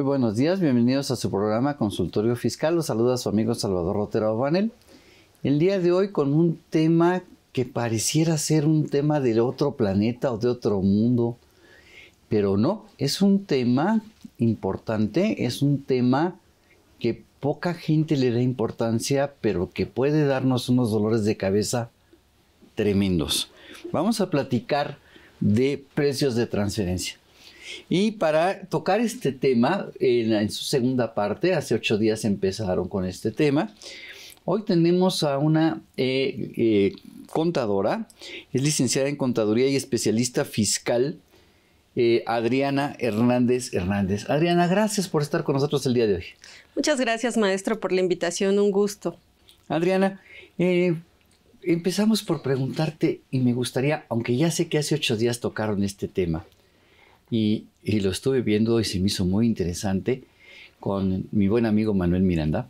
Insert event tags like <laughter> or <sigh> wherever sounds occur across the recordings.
Muy buenos días, bienvenidos a su programa Consultorio Fiscal. Los saluda su amigo Salvador Rotero Banel. El día de hoy con un tema que pareciera ser un tema del otro planeta o de otro mundo, pero no, es un tema importante, es un tema que poca gente le da importancia, pero que puede darnos unos dolores de cabeza tremendos. Vamos a platicar de precios de transferencia. Y para tocar este tema, en, su segunda parte, hace ocho días empezaron con este tema. Hoy tenemos a una eh, eh, contadora, es licenciada en contaduría y especialista fiscal, eh, Adriana Hernández Hernández. Adriana, gracias por estar con nosotros el día de hoy. Muchas gracias, maestro, por la invitación, un gusto. Adriana, empezamos por preguntarte, y me gustaría, aunque ya sé que hace ocho días tocaron este tema, y, lo estuve viendo y se me hizo muy interesante con mi buen amigo Manuel Miranda.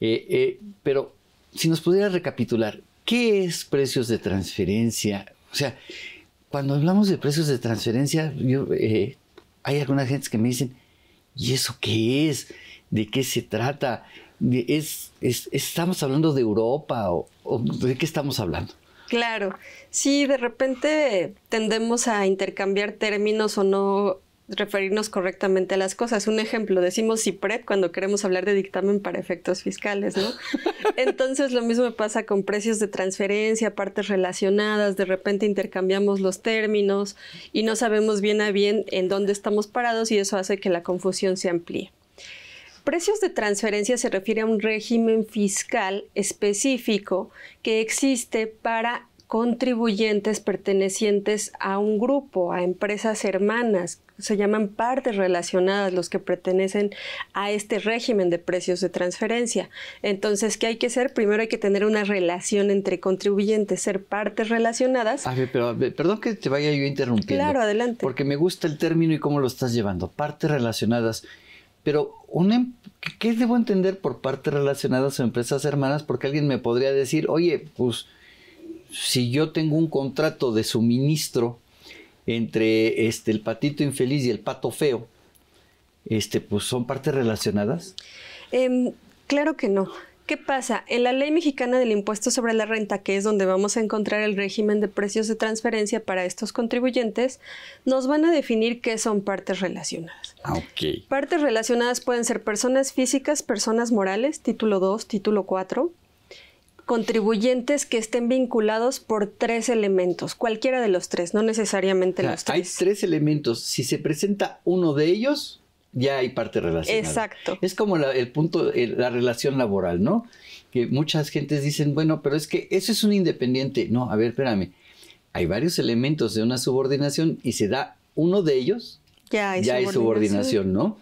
Eh, eh, pero si nos pudiera recapitular, ¿qué es precios de transferencia? O sea, cuando hablamos de precios de transferencia, eh, hay algunas gentes que me dicen, ¿y eso qué es? ¿De qué se trata? ¿Es, estamos hablando de Europa o de qué estamos hablando? Claro, sí, de repente tendemos a intercambiar términos o no referirnos correctamente a las cosas. Un ejemplo, decimos CIPRED cuando queremos hablar de dictamen para efectos fiscales, ¿no? <laughs> Entonces lo mismo pasa con precios de transferencia, partes relacionadas, de repente intercambiamos los términos y no sabemos bien a bien en dónde estamos parados y eso hace que la confusión se amplíe precios de transferencia se refiere a un régimen fiscal específico que existe para contribuyentes pertenecientes a un grupo, a empresas hermanas. Se llaman partes relacionadas los que pertenecen a este régimen de precios de transferencia. Entonces, ¿qué hay que hacer? Primero hay que tener una relación entre contribuyentes, ser partes relacionadas. A ver, pero, perdón que te vaya yo interrumpiendo. Claro, adelante. Porque me gusta el término y cómo lo estás llevando. Partes relacionadas. Pero Em-, ¿qué debo entender por partes relacionadas a empresas hermanas? Porque alguien me podría decir, oye, pues si yo tengo un contrato de suministro entre este, el patito infeliz y el pato feo, este, pues son partes relacionadas. Em, claro que no. ¿Qué pasa? En la ley mexicana del impuesto sobre la renta, que es donde vamos a encontrar el régimen de precios de transferencia para estos contribuyentes, nos van a definir qué son partes relacionadas. Ah, okay. Partes relacionadas pueden ser personas físicas, personas morales, título 2, título 4, contribuyentes que estén vinculados por tres elementos, cualquiera de los tres, no necesariamente los tres. Hay tres elementos. Si se presenta uno de ellos, ya hay parte relacionada. Exacto. Es como el punto, la relación laboral, ¿no? Que muchas gentes dicen, bueno, pero es que eso es un independiente. No, a ver, espérame. Hay varios elementos de una subordinación y se da uno de ellos. Ya hay, subordinación. hay subordinación, ¿no?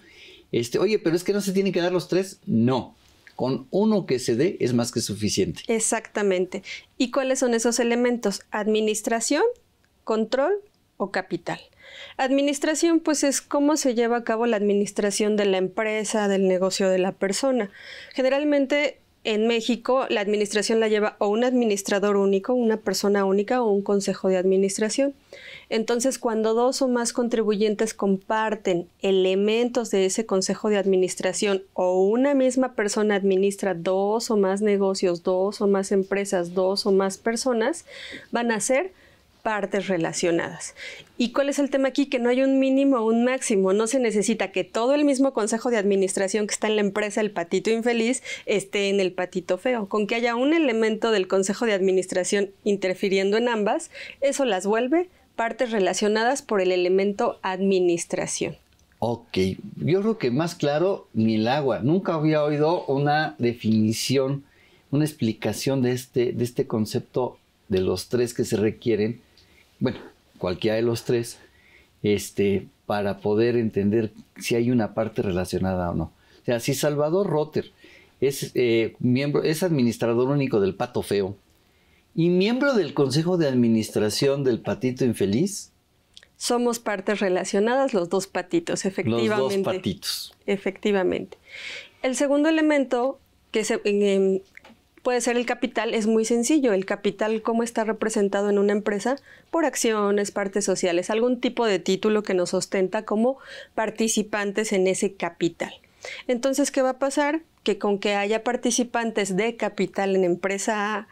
Este, oye, pero es que no se tienen que dar los tres. No. Con uno que se dé es más que suficiente. Exactamente. ¿Y cuáles son esos elementos? Administración, control o capital. Administración, pues es cómo se lleva a cabo la administración de la empresa, del negocio de la persona. Generalmente en México la administración la lleva o un administrador único, una persona única o un consejo de administración. Entonces, cuando dos o más contribuyentes comparten elementos de ese consejo de administración o una misma persona administra dos o más negocios, dos o más empresas, dos o más personas, van a ser partes relacionadas. ¿Y cuál es el tema aquí? Que no hay un mínimo o un máximo. No se necesita que todo el mismo consejo de administración que está en la empresa, el patito infeliz, esté en el patito feo. Con que haya un elemento del consejo de administración interfiriendo en ambas, eso las vuelve partes relacionadas por el elemento administración. Ok, yo creo que más claro ni el agua. Nunca había oído una definición, una explicación de este, de este concepto de los tres que se requieren bueno, cualquiera de los tres, este, para poder entender si hay una parte relacionada o no. O sea, si Salvador Rotter es, eh, miembro, es administrador único del Pato Feo y miembro del Consejo de Administración del Patito Infeliz, somos partes relacionadas, los dos patitos, efectivamente. Los dos patitos. Efectivamente. El segundo elemento que se, en puede ser el capital, es muy sencillo. El capital, ¿cómo está representado en una empresa? Por acciones, partes sociales, algún tipo de título que nos ostenta como participantes en ese capital. Entonces, ¿qué va a pasar? Que con que haya participantes de capital en empresa A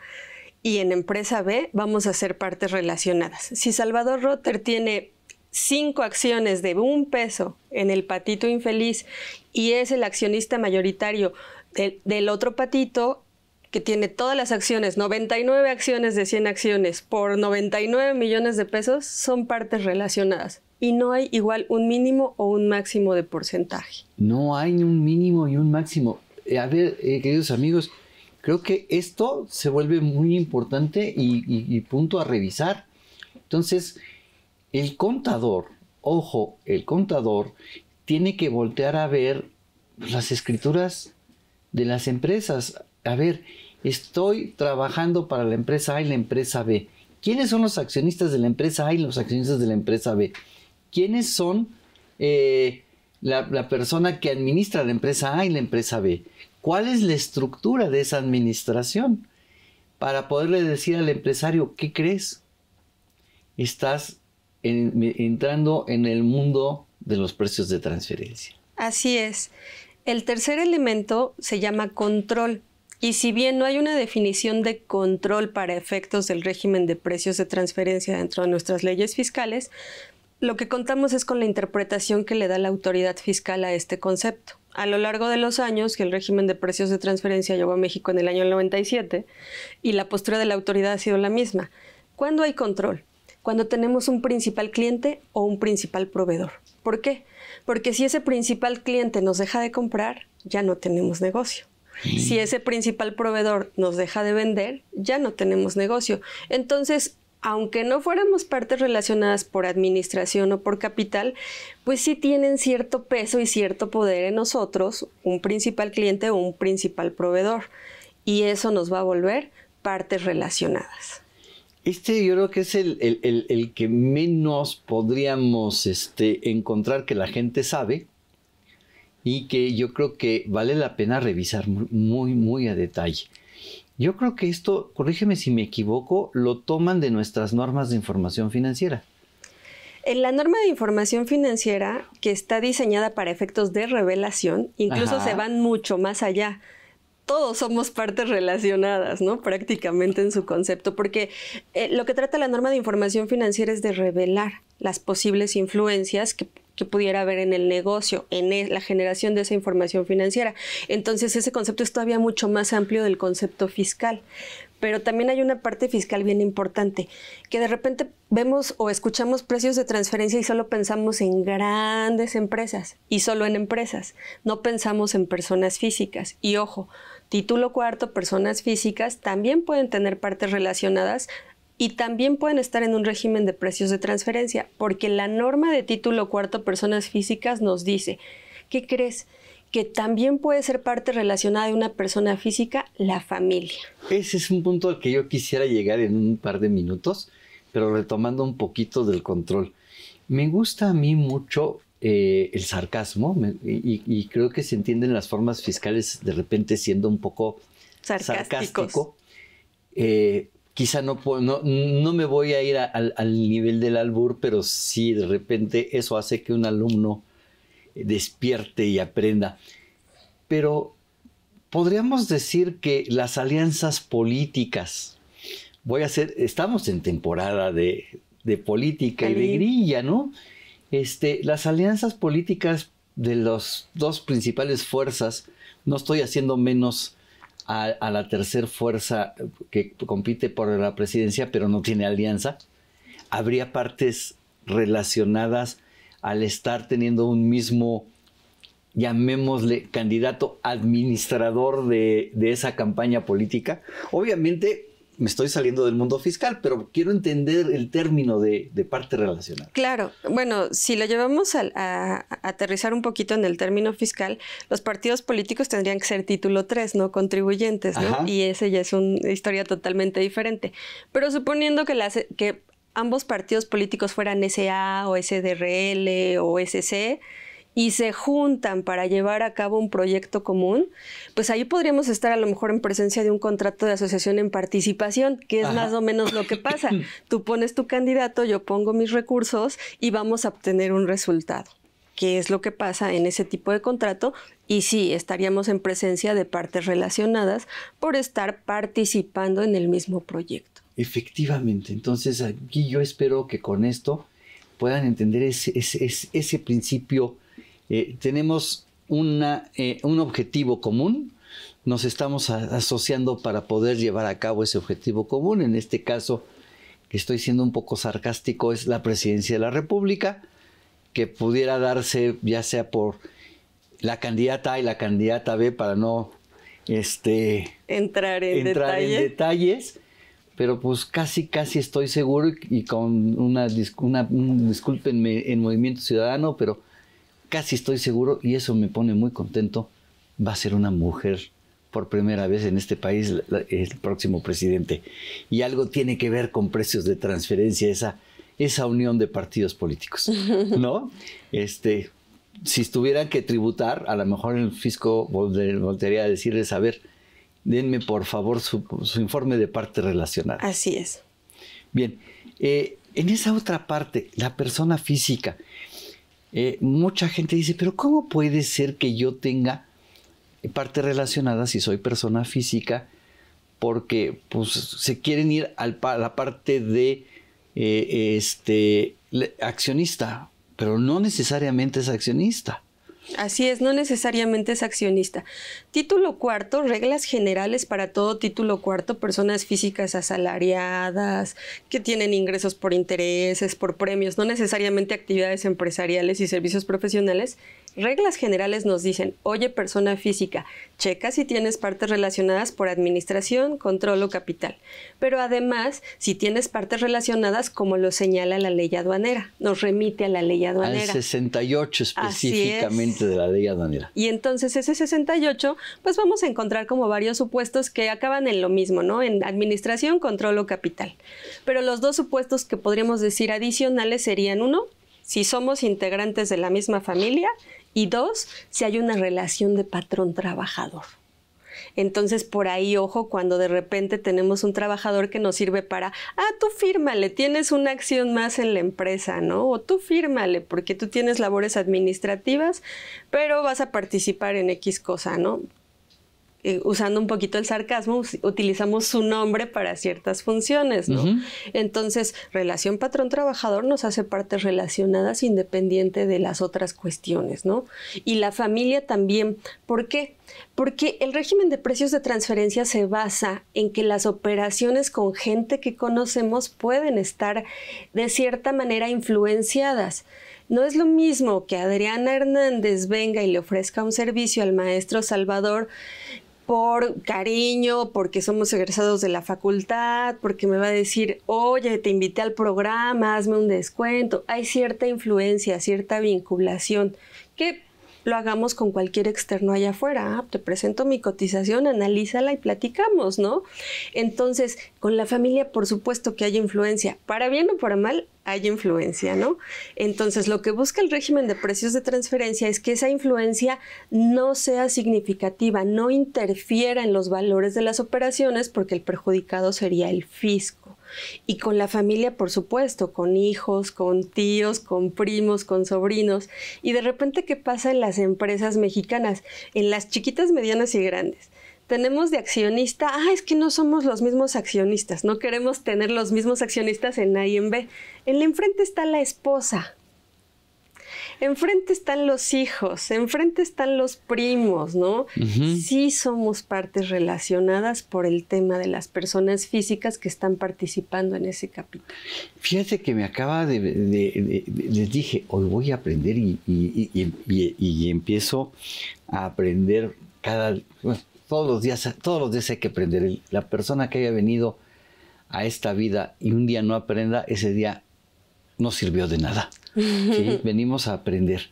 y en empresa B, vamos a hacer partes relacionadas. Si Salvador Rotter tiene cinco acciones de un peso en el patito infeliz y es el accionista mayoritario del otro patito, que tiene todas las acciones, 99 acciones de 100 acciones por 99 millones de pesos, son partes relacionadas. Y no hay igual un mínimo o un máximo de porcentaje. No hay un mínimo y un máximo. Eh, a ver, eh, queridos amigos, creo que esto se vuelve muy importante y, y punto a revisar. Entonces, el contador, ojo, el contador tiene que voltear a ver las escrituras de las empresas. A ver, estoy trabajando para la empresa A y la empresa B. ¿Quiénes son los accionistas de la empresa A y los accionistas de la empresa B? ¿Quiénes son eh, la, persona que administra la empresa A y la empresa B? ¿Cuál es la estructura de esa administración? Para poderle decir al empresario, ¿qué crees? Estás entrando en el mundo de los precios de transferencia. Así es. El tercer elemento se llama control. Y si bien no hay una definición de control para efectos del régimen de precios de transferencia dentro de nuestras leyes fiscales, lo que contamos es con la interpretación que le da la autoridad fiscal a este concepto. A lo largo de los años que el régimen de precios de transferencia llegó a México en el año 97 y la postura de la autoridad ha sido la misma. ¿Cuándo hay control? Cuando tenemos un principal cliente o un principal proveedor. ¿Por qué? Porque si ese principal cliente nos deja de comprar, ya no tenemos negocio. Mm. Si ese principal proveedor nos deja de vender, ya no tenemos negocio. Entonces, aunque no fuéramos partes relacionadas por administración o por capital, pues sí tienen cierto peso y cierto poder en nosotros, un principal cliente o un principal proveedor. Y eso nos va a volver partes relacionadas. Este yo creo que es el, el que menos podríamos este, encontrar que la gente sabe, y que yo creo que vale la pena revisar muy, muy a detalle. Yo creo que esto, corrígeme si me equivoco, lo toman de nuestras normas de información financiera. En la norma de información financiera, que está diseñada para efectos de revelación, incluso se van mucho más allá todos somos partes relacionadas, ¿no? Prácticamente en su concepto, porque eh, lo que trata la norma de información financiera es de revelar las posibles influencias que que pudiera haber en el negocio, en e, la generación de esa información financiera. Entonces ese concepto es todavía mucho más amplio del concepto fiscal. Pero también hay una parte fiscal bien importante, que de repente vemos o escuchamos precios de transferencia y solo pensamos en grandes empresas y solo en empresas, no pensamos en personas físicas. Y ojo, título cuarto, personas físicas también pueden tener partes relacionadas y también pueden estar en un régimen de precios de transferencia, porque la norma de título cuarto personas físicas nos dice, ¿qué crees? que también puede ser parte relacionada de una persona física, la familia. Ese es un punto al que yo quisiera llegar en un par de minutos, pero retomando un poquito del control. Me gusta a mí mucho eh, el sarcasmo y, creo que se entienden las formas fiscales de repente siendo un poco sarcástico. Eh, quizá no, puedo, no, me voy a ir al nivel del albur, pero sí de repente eso hace que un alumno despierte y aprenda. Pero podríamos decir que las alianzas políticas, voy a hacer, estamos en temporada de, de política y de grilla, ¿no? Este, las alianzas políticas de las dos principales fuerzas, no estoy haciendo menos a, la tercera fuerza que compite por la presidencia, pero no tiene alianza. Habría partes relacionadas al estar teniendo un mismo, llamémosle, candidato administrador de esa campaña política. Obviamente me estoy saliendo del mundo fiscal, pero quiero entender el término de, parte relacional. Claro, bueno, si lo llevamos a, aterrizar un poquito en el término fiscal, los partidos políticos tendrían que ser título 3, ¿no? Contribuyentes, ¿no? Y ese ya es una historia totalmente diferente. Pero suponiendo que, las, que ambos partidos políticos fueran SA o SDRL o SC, y se juntan para llevar a cabo un proyecto común, pues ahí podríamos estar a lo mejor en presencia de un contrato de asociación en participación, que es más o menos lo que pasa. <coughs> Tú pones tu candidato, yo pongo mis recursos y vamos a obtener un resultado que es lo que pasa en ese tipo de contrato y sí, estaríamos en presencia de partes relacionadas por estar participando en el mismo proyecto. Efectivamente, entonces aquí yo espero que con esto puedan entender ese, ese principio eh, tenemos una, eh, un objetivo común, nos estamos asociando para poder llevar a cabo ese objetivo común. En este caso, que estoy siendo un poco sarcástico, es la presidencia de la República, que pudiera darse ya sea por la candidata A y la candidata B para no este, entrar, en, detalles, pero pues casi, casi estoy seguro y con una, una discúlpenme en Movimiento Ciudadano, pero casi estoy seguro, y eso me pone muy contento, va a ser una mujer por primera vez en este país el próximo presidente. Y algo tiene que ver con precios de transferencia, esa, esa unión de partidos políticos, <laughs> ¿no? Este, si estuvieran que tributar, a lo mejor el fisco volvería a decirles, a ver, denme por favor su, informe de parte relacionada. Así es. Bien, eh, en esa otra parte, la persona física, eh, mucha gente dice, pero ¿cómo puede ser que yo tenga parte relacionada si soy persona física? Porque pues, se quieren ir a la parte de eh, este, accionista, pero no necesariamente es accionista. Así es, no necesariamente es accionista. Título cuarto, reglas generales para todo título cuarto, personas físicas asalariadas, que tienen ingresos por intereses, por premios, no necesariamente actividades empresariales y servicios profesionales, reglas generales nos dicen, oye persona física, checa si tienes partes relacionadas por administración, control o capital, pero además si tienes partes relacionadas como lo señala la ley aduanera, nos remite a la ley aduanera. Al 68 específicamente de la ley aduanera. Y entonces ese 68, pues vamos a encontrar como varios supuestos que acaban en lo mismo, ¿no? En administración, control o capital. Pero los dos supuestos que podríamos decir adicionales serían uno, si somos integrantes de la misma familia y dos, si hay una relación de patrón trabajador. Entonces, por ahí, ojo, cuando de repente tenemos un trabajador que nos sirve para, ah, tú fírmale, tienes una acción más en la empresa, ¿no? O tú fírmale, porque tú tienes labores administrativas, pero vas a participar en X cosa, ¿no? Eh, usando un poquito el sarcasmo, utilizamos su nombre para ciertas funciones, ¿no? Entonces, relación patrón-trabajador nos hace partes relacionadas independiente de las otras cuestiones, ¿no? Y la familia también. ¿Por qué? Porque el régimen de precios de transferencia se basa en que las operaciones con gente que conocemos pueden estar de cierta manera influenciadas. No es lo mismo que Adriana Hernández venga y le ofrezca un servicio al maestro Salvador por cariño, porque somos egresados de la facultad, porque me va a decir, oye, te invité al programa, hazme un descuento. Hay cierta influencia, cierta vinculación que lo hagamos con cualquier externo allá afuera. Ah, te presento mi cotización, analízala y platicamos, ¿no? Entonces, con la familia, por supuesto que hay influencia, para bien o para mal, hay influencia, ¿no? Entonces, lo que busca el régimen de precios de transferencia es que esa influencia no sea significativa, no interfiera en los valores de las operaciones porque el perjudicado sería el fisco. Y con la familia, por supuesto, con hijos, con tíos, con primos, con sobrinos. Y de repente, ¿qué pasa en las empresas mexicanas? En las chiquitas, medianas y grandes tenemos de accionista, ah, es que no somos los mismos accionistas, no queremos tener los mismos accionistas en A y en B. En la enfrente está la esposa, enfrente están los hijos, enfrente están los primos, ¿no? Sí somos partes relacionadas por el tema de las personas físicas que están participando en ese capítulo. Fíjate que me acaba de, les dije, hoy voy a aprender y, empiezo a aprender cada, todos los días, todos los días hay que aprender. La persona que haya venido a esta vida y un día no aprenda, ese día no sirvió de nada. <laughs> venimos a aprender.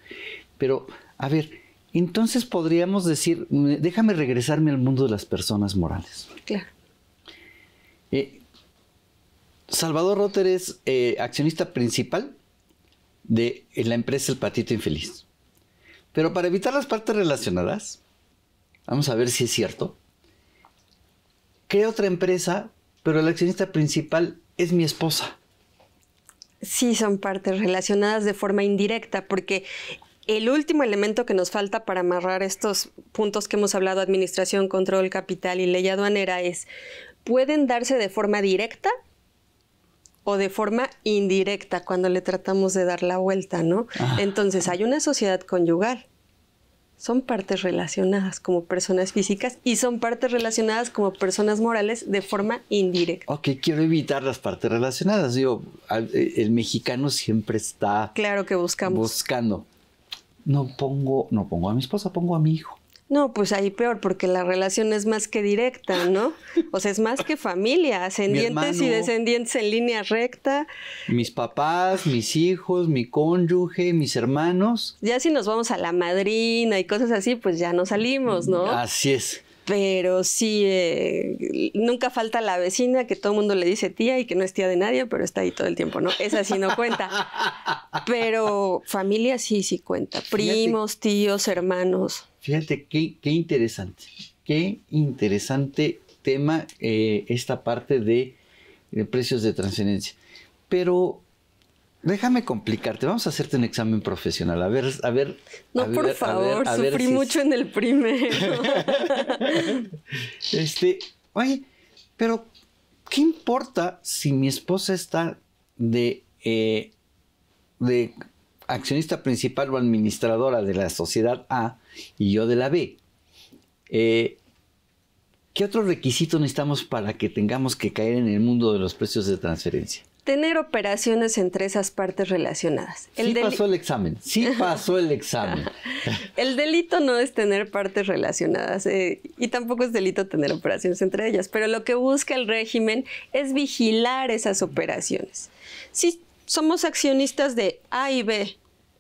Pero, a ver, entonces podríamos decir, déjame regresarme al mundo de las personas morales. Claro. Eh, Salvador Rotter es eh, accionista principal de la empresa El Patito Infeliz. Pero para evitar las partes relacionadas, vamos a ver si es cierto, crea otra empresa, pero el accionista principal es mi esposa sí son partes relacionadas de forma indirecta, porque el último elemento que nos falta para amarrar estos puntos que hemos hablado, administración, control, capital y ley aduanera, es, ¿pueden darse de forma directa o de forma indirecta cuando le tratamos de dar la vuelta, ¿no? Ah. Entonces hay una sociedad conyugal son partes relacionadas como personas físicas y son partes relacionadas como personas morales de forma indirecta. Ok, quiero evitar las partes relacionadas. Digo, eh, el mexicano siempre está... Claro que buscamos. Buscando. No pongo, no pongo a mi esposa, pongo a mi hijo. No, pues ahí peor, porque la relación es más que directa, ¿no? O sea, es más que familia, ascendientes y descendientes en línea recta. Mis papás, mis hijos, mi cónyuge, mis hermanos. Ya si nos vamos a la madrina y cosas así, pues ya no salimos, ¿no? Así es. Pero sí, eh, nunca falta la vecina que todo el mundo le dice tía y que no es tía de nadie, pero está ahí todo el tiempo, ¿no? Esa sí no cuenta. <laughs> Pero familia sí, sí cuenta. Primos, tíos, hermanos. Fíjate qué, interesante, qué interesante tema eh, esta parte de, precios de transferencia. Pero Déjame complicarte, vamos a hacerte un examen profesional. A ver, a ver. No, por favor, sufrí mucho en el primero. <laughs> este, oye, pero ¿qué importa si mi esposa está de, eh, de accionista principal o administradora de la sociedad A y yo de la B. Eh, ¿Qué otro requisito necesitamos para que tengamos que caer en el mundo de los precios de transferencia? Tener operaciones entre esas partes relacionadas. sí pasó el examen, sí <laughs> pasó el examen. <laughs> el delito no es tener partes relacionadas eh, y tampoco es delito tener operaciones entre ellas, pero lo que busca el régimen es vigilar esas operaciones. Si somos accionistas de A y B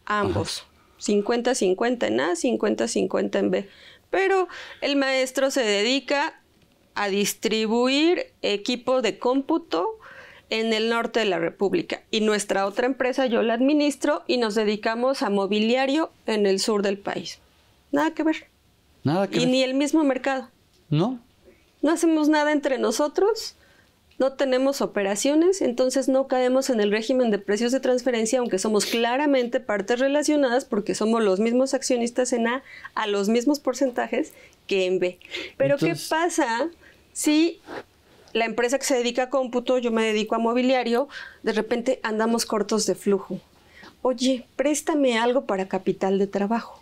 ambos. 50-50 en A, 50-50 en B. Pero el maestro se dedica a distribuir equipo de cómputo en el norte de la República. Y nuestra otra empresa yo la administro y nos dedicamos a mobiliario en el sur del país. Nada que ver. Nada que y ni el mismo mercado. No. No hacemos nada entre nosotros no tenemos operaciones, entonces no caemos en el régimen de precios de transferencia, aunque somos claramente partes relacionadas porque somos los mismos accionistas en A a los mismos porcentajes que en B. Pero ¿qué pasa si la empresa que se dedica a cómputo, yo me dedico a mobiliario, de repente andamos cortos de flujo? Oye, préstame algo para capital de trabajo.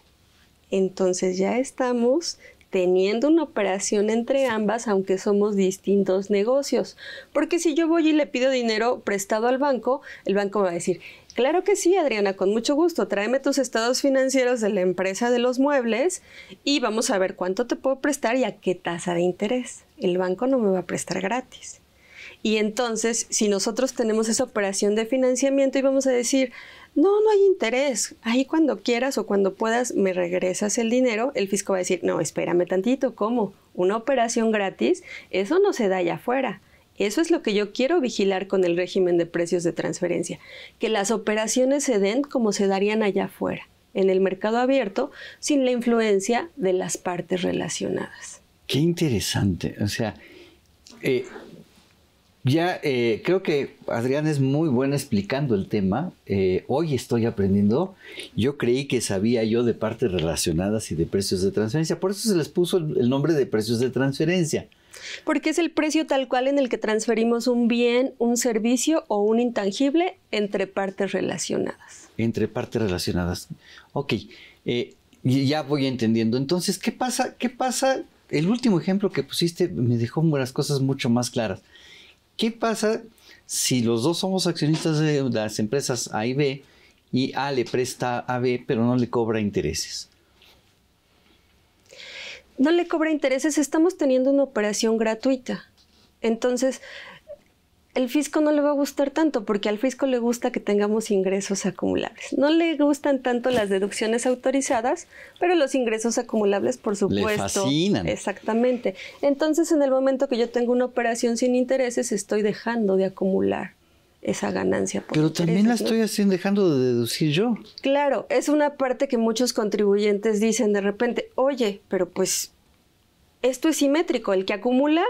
Entonces ya estamos teniendo una operación entre ambas, aunque somos distintos negocios. Porque si yo voy y le pido dinero prestado al banco, el banco me va a decir, claro que sí, Adriana, con mucho gusto, tráeme tus estados financieros de la empresa de los muebles y vamos a ver cuánto te puedo prestar y a qué tasa de interés. El banco no me va a prestar gratis. Y entonces, si nosotros tenemos esa operación de financiamiento y vamos a decir, no, no hay interés. Ahí cuando quieras o cuando puedas me regresas el dinero, el fisco va a decir, no, espérame tantito, ¿cómo? Una operación gratis, eso no se da allá afuera. Eso es lo que yo quiero vigilar con el régimen de precios de transferencia, que las operaciones se den como se darían allá afuera, en el mercado abierto, sin la influencia de las partes relacionadas. Qué interesante. O sea, eh, ya eh, creo que Adrián es muy bueno explicando el tema. Eh, hoy estoy aprendiendo. Yo creí que sabía yo de partes relacionadas y de precios de transferencia. Por eso se les puso el, nombre de precios de transferencia. Porque es el precio tal cual en el que transferimos un bien, un servicio o un intangible entre partes relacionadas. Entre partes relacionadas. Ok, eh, ya voy entendiendo. Entonces, ¿qué pasa? ¿Qué pasa? El último ejemplo que pusiste me dejó unas cosas mucho más claras. ¿Qué pasa si los dos somos accionistas de las empresas A y B y A le presta a B pero no le cobra intereses? No le cobra intereses, estamos teniendo una operación gratuita. Entonces, el fisco no le va a gustar tanto porque al fisco le gusta que tengamos ingresos acumulables. No le gustan tanto las deducciones autorizadas, pero los ingresos acumulables, por supuesto. Exactamente. Entonces, en el momento que yo tengo una operación sin intereses, estoy dejando de acumular esa ganancia. Pero también la estoy así dejando de deducir yo. Claro, es una parte que muchos contribuyentes dicen de repente, oye, pero pues esto es simétrico, el que acumula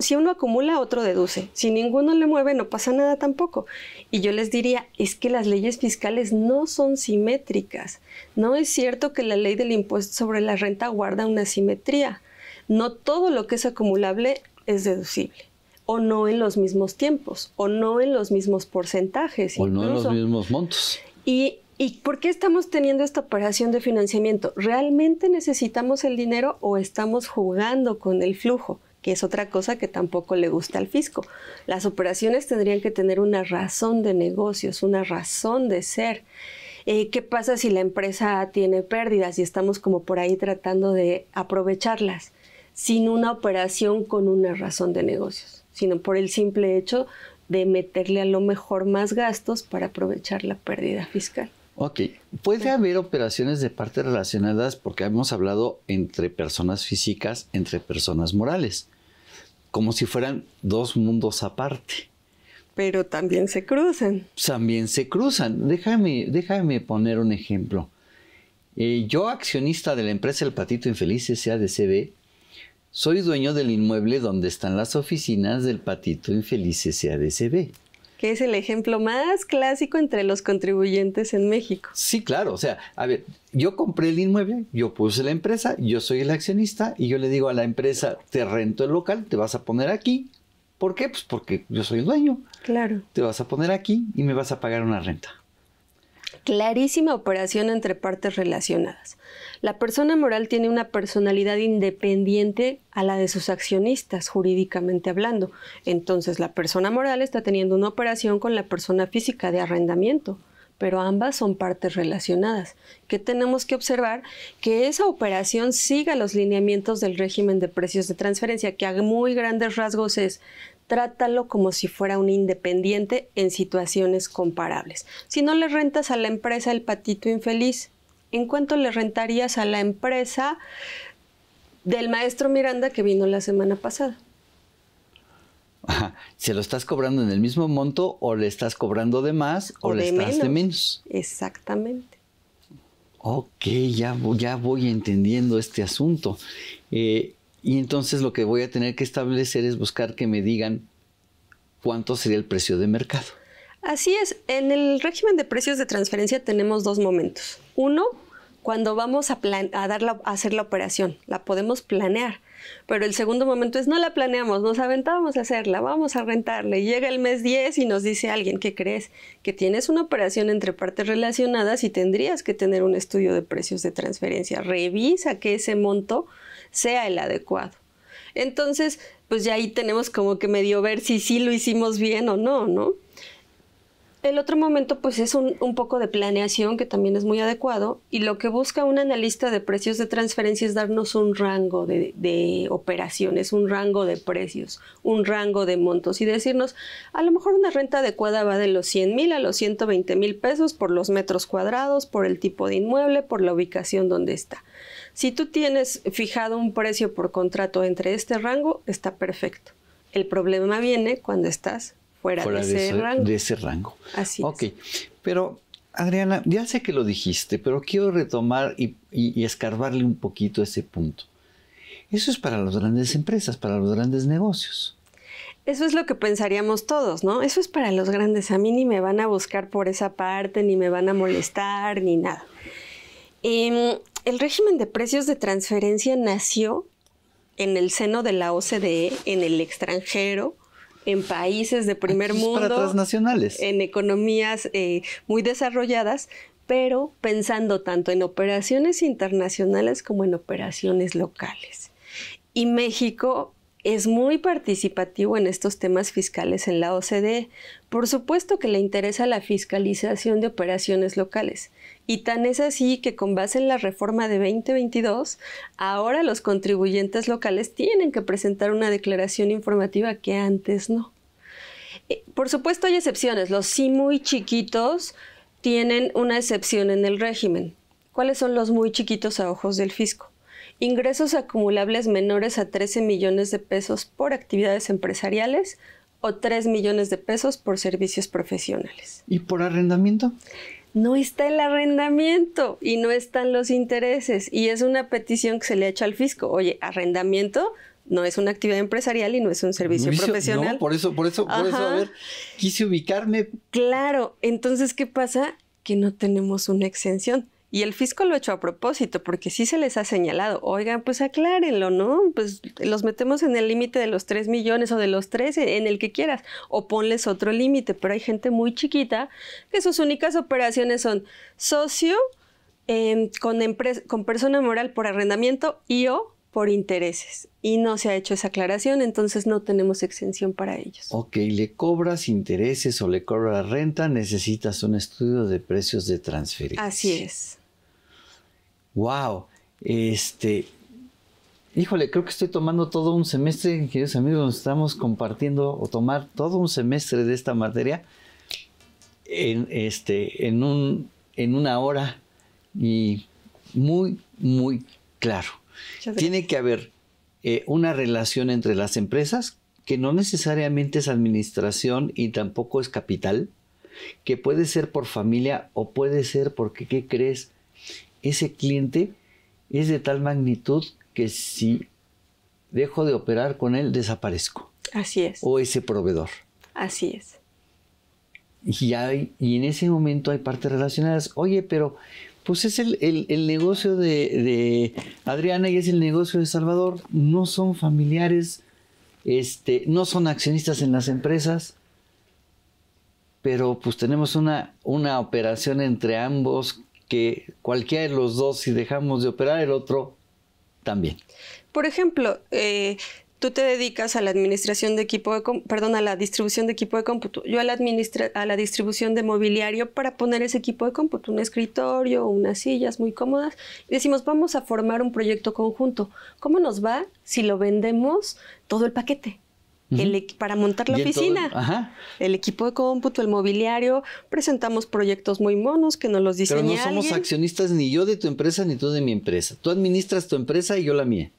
si uno acumula, otro deduce. Si ninguno le mueve, no pasa nada tampoco. Y yo les diría, es que las leyes fiscales no son simétricas. No es cierto que la ley del impuesto sobre la renta guarda una simetría. No todo lo que es acumulable es deducible o no en los mismos tiempos, o no en los mismos porcentajes. O no en los mismos montos. ¿Y por qué estamos teniendo esta operación de financiamiento? ¿Realmente necesitamos el dinero o estamos jugando con el flujo? que es otra cosa que tampoco le gusta al fisco. Las operaciones tendrían que tener una razón de negocios, una razón de ser. Eh, ¿Qué pasa si la empresa tiene pérdidas y estamos como por ahí tratando de aprovecharlas sin una operación con una razón de negocios, sino por el simple hecho de meterle a lo mejor más gastos para aprovechar la pérdida fiscal? Ok, puede haber operaciones de parte relacionadas porque hemos hablado entre personas físicas, entre personas morales como si fueran dos mundos aparte. Pero también se cruzan. También se cruzan. Déjame, déjame poner un ejemplo. Eh, yo, accionista de la empresa El Patito Infeliz SADCB, soy dueño del inmueble donde están las oficinas del Patito Infeliz SADCB que es el ejemplo más clásico entre los contribuyentes en México. Sí, claro, o sea, a ver, yo compré el inmueble, yo puse la empresa, yo soy el accionista y yo le digo a la empresa, te rento el local, te vas a poner aquí. ¿Por qué? Pues porque yo soy el dueño. Claro. Te vas a poner aquí y me vas a pagar una renta clarísima operación entre partes relacionadas. La persona moral tiene una personalidad independiente a la de sus accionistas, jurídicamente hablando. Entonces, la persona moral está teniendo una operación con la persona física de arrendamiento pero ambas son partes relacionadas, ¿Qué tenemos que observar que esa operación siga los lineamientos del régimen de precios de transferencia, que a muy grandes rasgos es trátalo como si fuera un independiente en situaciones comparables. Si no le rentas a la empresa el patito infeliz, ¿en cuánto le rentarías a la empresa del maestro Miranda que vino la semana pasada? <laughs> ¿Se lo estás cobrando en el mismo monto o le estás cobrando de más o, le estás menos. de menos? Exactamente. Ok, ya, ya voy entendiendo este asunto. Eh, y entonces lo que voy a tener que establecer es buscar que me digan cuánto sería el precio de mercado. Así es, en el régimen de precios de transferencia tenemos dos momentos. Uno, cuando vamos a, hacer la operación, la podemos planear. Pero el segundo momento es no la planeamos, nos aventamos a hacerla, vamos a rentarla. llega el mes 10 y nos dice alguien, ¿qué crees? Que tienes una operación entre partes relacionadas y tendrías que tener un estudio de precios de transferencia. Revisa que ese monto sea el adecuado. Entonces, pues ya ahí tenemos como que medio ver si sí lo hicimos bien o no, ¿no? El otro momento pues es un, poco de planeación que también es muy adecuado y lo que busca un analista de precios de transferencia es darnos un rango de, de operaciones, un rango de precios, un rango de montos y decirnos a lo mejor una renta adecuada va de los 100 mil a los 120 mil pesos por los metros cuadrados, por el tipo de inmueble, por la ubicación donde está. Si tú tienes fijado un precio por contrato entre este rango, está perfecto. El problema viene cuando estás fuera, de, ese rango. De ese rango. Así Ok, pero Adriana, ya sé que lo dijiste, pero quiero retomar y, escarbarle un poquito ese punto. Eso es para las grandes empresas, para los grandes negocios. Eso es lo que pensaríamos todos, ¿no? Eso es para los grandes. A mí ni me van a buscar por esa parte, ni me van a molestar, ni nada. Em, el régimen de precios de transferencia nació en el seno de la OCDE, en el extranjero, en países de primer mundo, transnacionales. en economías eh, muy desarrolladas, pero pensando tanto en operaciones internacionales como en operaciones locales. Y México es muy participativo en estos temas fiscales en la OCDE. Por supuesto que le interesa la fiscalización de operaciones locales, y tan es así que con base en la reforma de 2022, ahora los contribuyentes locales tienen que presentar una declaración informativa que antes no. Eh, por supuesto hay excepciones, los sí muy chiquitos tienen una excepción en el régimen. ¿Cuáles son los muy chiquitos a ojos del fisco? Ingresos acumulables menores a 13 millones de pesos por actividades empresariales o 3 millones de pesos por servicios profesionales. ¿Y por arrendamiento? no está el arrendamiento y no están los intereses. Y es una petición que se le ha hecho al fisco. Oye, arrendamiento no es una actividad empresarial y no es un servicio profesional. por eso, por eso, por eso, a ver, quise ubicarme. Claro, entonces, ¿qué pasa? Que no tenemos una exención. Y el fisco lo ha hecho a propósito, porque sí se les ha señalado, oigan, pues aclárenlo, ¿no? Pues los metemos en el límite de los 3 millones o de los 13, eh, en el que quieras, o ponles otro límite, pero hay gente muy chiquita que sus únicas operaciones son socio em, con, con persona moral por arrendamiento y o por intereses. Y no se ha hecho esa aclaración, entonces no tenemos exención para ellos. Ok, le cobras intereses o le cobras renta, necesitas un estudio de precios de transferencia. Así es wow, este, híjole, creo que estoy tomando todo un semestre, queridos amigos, estamos compartiendo o tomar todo un semestre de esta materia en, este, en, en una hora y muy, muy claro. Tiene que haber eh, una relación entre las empresas, que no necesariamente es administración y tampoco es capital, que puede ser por familia o puede ser porque, ¿qué crees? ese cliente es de tal magnitud que si dejo de operar con él, desaparezco. Así es. O ese proveedor. Así es. Y, y en ese momento hay partes relacionadas. Oye, pero pues es el, negocio de, Adriana y es el negocio de Salvador. No son familiares, este, no son accionistas en las empresas, pero pues tenemos una, una operación entre ambos que cualquiera de los dos, si dejamos de operar el otro, también. Por ejemplo, eh, tú te dedicas a la administración de equipo de perdón, a la distribución de equipo de cómputo. Yo a la, a la distribución de mobiliario para poner ese equipo de cómputo, un escritorio, unas sillas muy cómodas. Y decimos, vamos a formar un proyecto conjunto. ¿Cómo nos va si lo vendemos todo el paquete? para montar la oficina, el equipo de cómputo, el mobiliario, presentamos proyectos muy monos que nos los diseñan. Pero no somos accionistas ni yo de tu empresa ni tú de mi empresa. Tú administras tu empresa y yo la mía.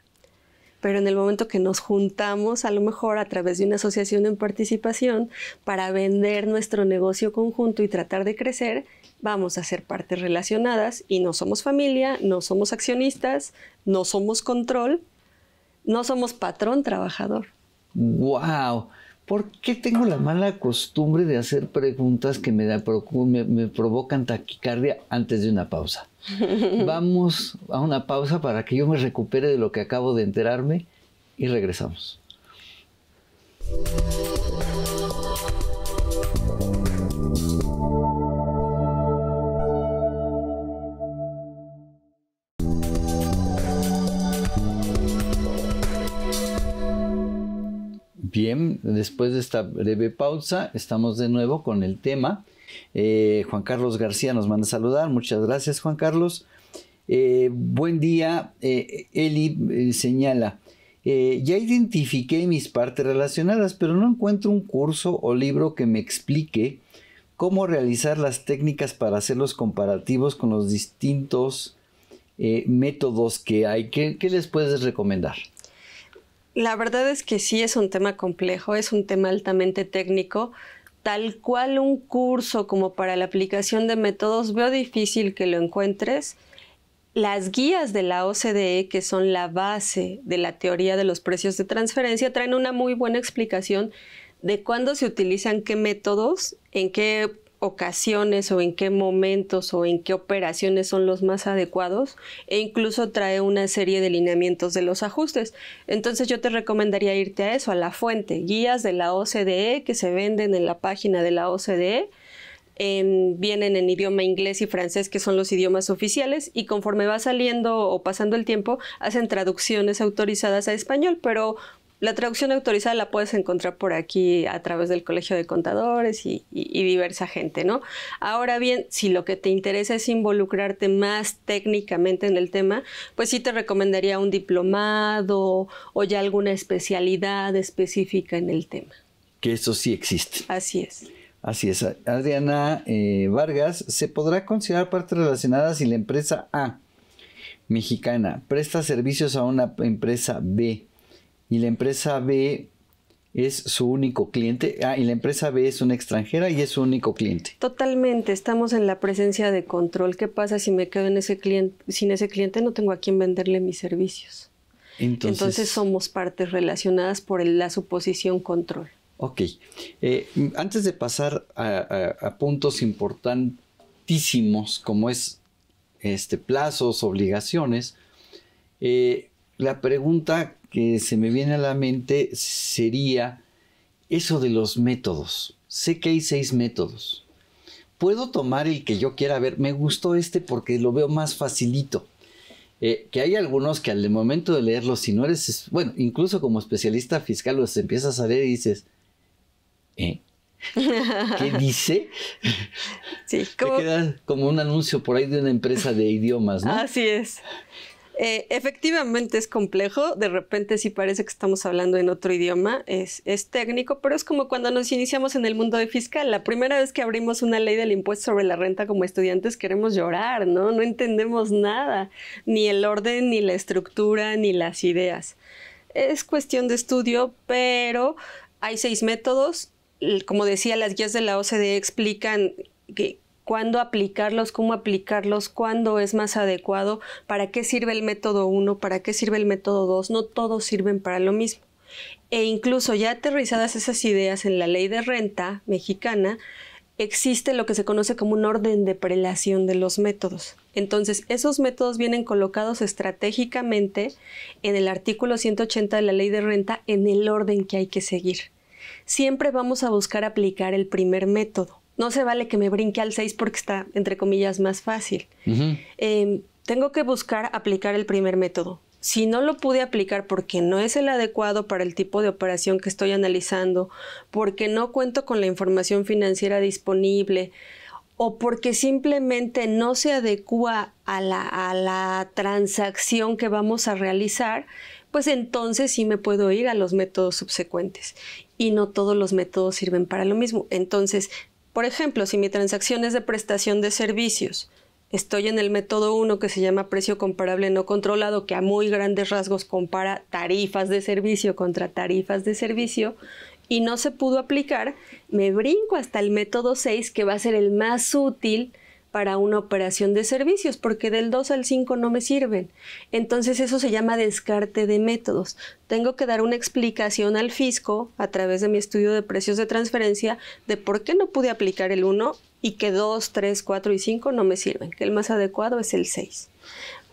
Pero en el momento que nos juntamos, a lo mejor a través de una asociación en participación, para vender nuestro negocio conjunto y tratar de crecer, vamos a ser partes relacionadas y no somos familia, no somos accionistas, no somos control, no somos patrón trabajador wow, ¿por qué tengo la mala costumbre de hacer preguntas que me, me provocan taquicardia antes de una pausa? <laughs> Vamos a una pausa para que yo me recupere de lo que acabo de enterarme y regresamos. Bien, después de esta breve pausa, estamos de nuevo con el tema. Eh, Juan Carlos García nos manda a saludar. Muchas gracias, Juan Carlos. Eh, buen día, eh, Eli señala. ya identifiqué mis partes relacionadas, pero no encuentro un curso o libro que me explique cómo realizar las técnicas para hacer los comparativos con los distintos métodos que hay. ¿Qué les puedes recomendar? La verdad es que sí es un tema complejo, es un tema altamente técnico. Tal cual un curso como para la aplicación de métodos, veo difícil que lo encuentres. Las guías de la OCDE, que son la base de la teoría de los precios de transferencia, traen una muy buena explicación de cuándo se utilizan qué métodos, en qué ocasiones o en qué momentos o en qué operaciones son los más adecuados e incluso trae una serie de lineamientos de los ajustes. Entonces yo te recomendaría irte a eso, a la fuente, guías de la OCDE que se venden en la página de la OCDE. vienen en idioma inglés y francés, que son los idiomas oficiales, y conforme va saliendo o pasando el tiempo, hacen traducciones autorizadas a español, pero la traducción autorizada la puedes encontrar por aquí a través del Colegio de Contadores y, diversa gente, ¿no? Ahora bien, si lo que te interesa es involucrarte más técnicamente en el tema, pues sí te recomendaría un diplomado o ya alguna especialidad específica en el tema. Que eso sí existe. Así es. Así es. Adriana eh, Vargas, ¿se podrá considerar parte relacionada si la empresa A mexicana presta servicios a una empresa B y la empresa B es su único cliente. Ah, y la empresa B es una extranjera y es su único cliente. Totalmente, estamos en la presencia de control. ¿Qué pasa si me quedo en ese cliente? Sin ese cliente no tengo a quién venderle mis servicios. Entonces, somos partes relacionadas por la suposición control. Ok. Eh, antes de pasar a, puntos importantísimos como es este plazos, obligaciones, eh, la pregunta que se me viene a la mente sería eso de los métodos. Sé que hay seis métodos. Puedo tomar el que yo quiera ver. Me gustó este porque lo veo más facilito. Eh, que hay algunos que al momento de leerlos, si no eres, bueno, incluso como especialista fiscal, los empiezas a leer y dices, ¿eh? <laughs> ¿Qué dice? Te queda como un anuncio por ahí de una empresa de idiomas, ¿no? Así es. Eh, efectivamente es complejo, de repente sí parece que estamos hablando en otro idioma, es, es, técnico, pero es como cuando nos iniciamos en el mundo de fiscal. La primera vez que abrimos una ley del impuesto sobre la renta como estudiantes queremos llorar, ¿no? No entendemos nada, ni el orden, ni la estructura, ni las ideas. Es cuestión de estudio, pero hay seis métodos. Como decía, las guías de la OCDE explican que, cuándo aplicarlos, cómo aplicarlos, cuándo es más adecuado, para qué sirve el método 1, para qué sirve el método 2, no todos sirven para lo mismo. E incluso ya aterrizadas esas ideas en la ley de renta mexicana, existe lo que se conoce como un orden de prelación de los métodos. Entonces, esos métodos vienen colocados estratégicamente en el artículo 180 de la ley de renta en el orden que hay que seguir. Siempre vamos a buscar aplicar el primer método no se vale que me brinque al 6 porque está, entre comillas, más fácil. Em, tengo que buscar aplicar el primer método. Si no lo pude aplicar porque no es el adecuado para el tipo de operación que estoy analizando, porque no cuento con la información financiera disponible o porque simplemente no se adecua a la, a la transacción que vamos a realizar, pues entonces sí me puedo ir a los métodos subsecuentes. Y no todos los métodos sirven para lo mismo. Entonces, por ejemplo, si mi transacción es de prestación de servicios, estoy en el método 1 que se llama precio comparable no controlado, que a muy grandes rasgos compara tarifas de servicio contra tarifas de servicio, y no se pudo aplicar, me brinco hasta el método 6, que va a ser el más útil para una operación de servicios, porque del 2 al 5 no me sirven. Entonces eso se llama descarte de métodos. Tengo que dar una explicación al fisco a través de mi estudio de precios de transferencia de por qué no pude aplicar el 1 y que 2, 3, 4 y 5 no me sirven, que el más adecuado es el 6.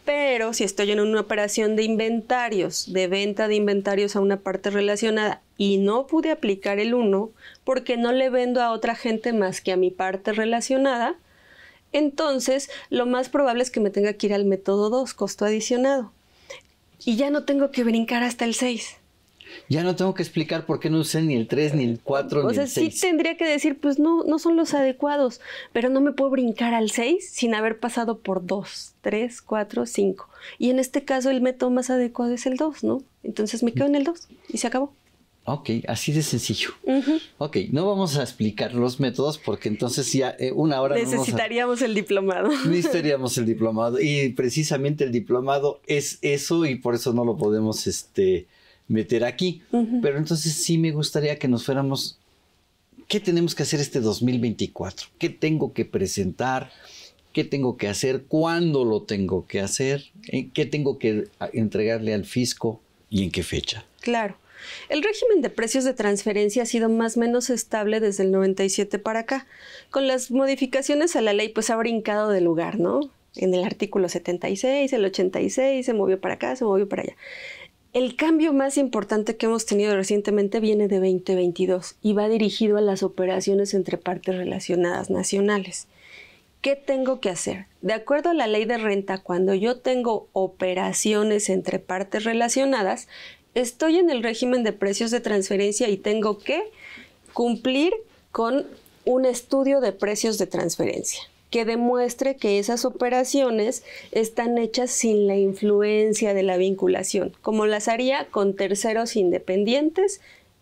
Pero si estoy en una operación de inventarios, de venta de inventarios a una parte relacionada y no pude aplicar el 1 porque no le vendo a otra gente más que a mi parte relacionada, entonces lo más probable es que me tenga que ir al método 2, costo adicionado. Y ya no tengo que brincar hasta el 6. Ya no tengo que explicar por qué no usé ni el 3, ni el 4, ni el 6. O sea, sí tendría que decir, pues no, no son los adecuados, pero no me puedo brincar al 6 sin haber pasado por 2, 3, 4, 5. Y en este caso el método más adecuado es el 2, ¿no? Entonces me quedo en el 2 y se acabó. Ok, así de sencillo. Ok, no vamos a explicar los métodos porque entonces ya eh, una hora... Necesitaríamos el diplomado. <laughs> Necesitaríamos el diplomado. Y precisamente el diplomado es eso y por eso no lo podemos este, meter aquí. Pero entonces sí me gustaría que nos fuéramos... ¿Qué tenemos que hacer este 2024? ¿Qué tengo que presentar? ¿Qué tengo que hacer? ¿Cuándo lo tengo que hacer? ¿Qué tengo que entregarle al fisco? ¿Y en qué fecha? Claro. El régimen de precios de transferencia ha sido más o menos estable desde el 97 para acá. Con las modificaciones a la ley, pues ha brincado de lugar, ¿no? En el artículo 76, el 86, se movió para acá, se movió para allá. El cambio más importante que hemos tenido recientemente viene de 2022 y va dirigido a las operaciones entre partes relacionadas nacionales. ¿Qué tengo que hacer? De acuerdo a la ley de renta, cuando yo tengo operaciones entre partes relacionadas, estoy en el régimen de precios de transferencia y tengo que cumplir con un estudio de precios de transferencia que demuestre que esas operaciones están hechas sin la influencia de la vinculación, como las haría con terceros independientes